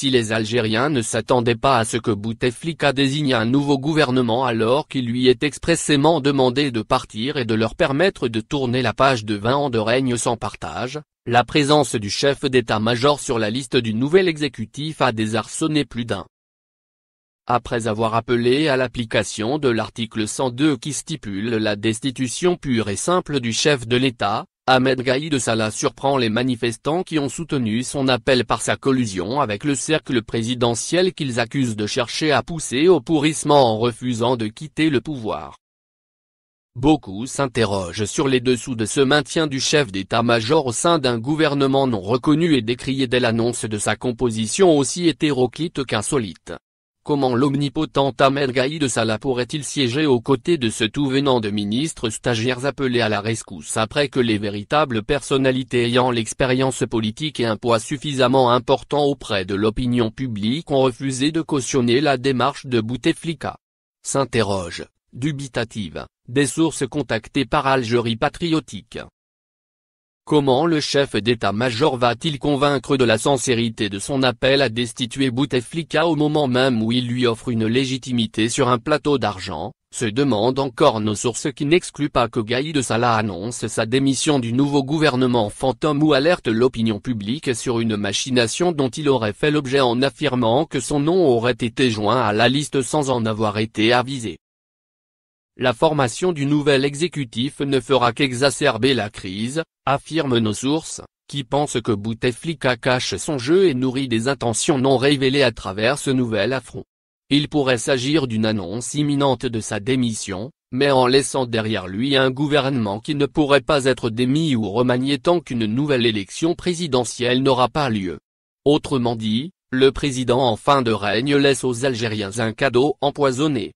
Si les Algériens ne s'attendaient pas à ce que Bouteflika désigne un nouveau gouvernement alors qu'il lui est expressément demandé de partir et de leur permettre de tourner la page de 20 ans de règne sans partage, la présence du chef d'état-major sur la liste du nouvel exécutif a désarçonné plus d'un. Après avoir appelé à l'application de l'article 102 qui stipule la destitution pure et simple du chef de l'État, Ahmed Gaïd Salah surprend les manifestants qui ont soutenu son appel par sa collusion avec le cercle présidentiel qu'ils accusent de chercher à pousser au pourrissement en refusant de quitter le pouvoir. Beaucoup s'interrogent sur les dessous de ce maintien du chef d'état-major au sein d'un gouvernement non reconnu et décrié dès l'annonce de sa composition aussi hétéroclite qu'insolite. Comment l'omnipotent Ahmed Gaïd Salah pourrait-il siéger aux côtés de ce tout venant de ministres stagiaires appelés à la rescousse après que les véritables personnalités ayant l'expérience politique et un poids suffisamment important auprès de l'opinion publique ont refusé de cautionner la démarche de Bouteflika S'interroge, dubitative, des sources contactées par Algérie Patriotique. Comment le chef d'état-major va-t-il convaincre de la sincérité de son appel à destituer Bouteflika au moment même où il lui offre une légitimité sur un plateau d'argent, se demandent encore nos sources qui n'excluent pas que Gaïd Salah annonce sa démission du nouveau gouvernement fantôme ou alerte l'opinion publique sur une machination dont il aurait fait l'objet en affirmant que son nom aurait été joint à la liste sans en avoir été avisé. La formation du nouvel exécutif ne fera qu'exacerber la crise, affirment nos sources, qui pensent que Bouteflika cache son jeu et nourrit des intentions non révélées à travers ce nouvel affront. Il pourrait s'agir d'une annonce imminente de sa démission, mais en laissant derrière lui un gouvernement qui ne pourrait pas être démis ou remanié tant qu'une nouvelle élection présidentielle n'aura pas lieu. Autrement dit, le président en fin de règne laisse aux Algériens un cadeau empoisonné.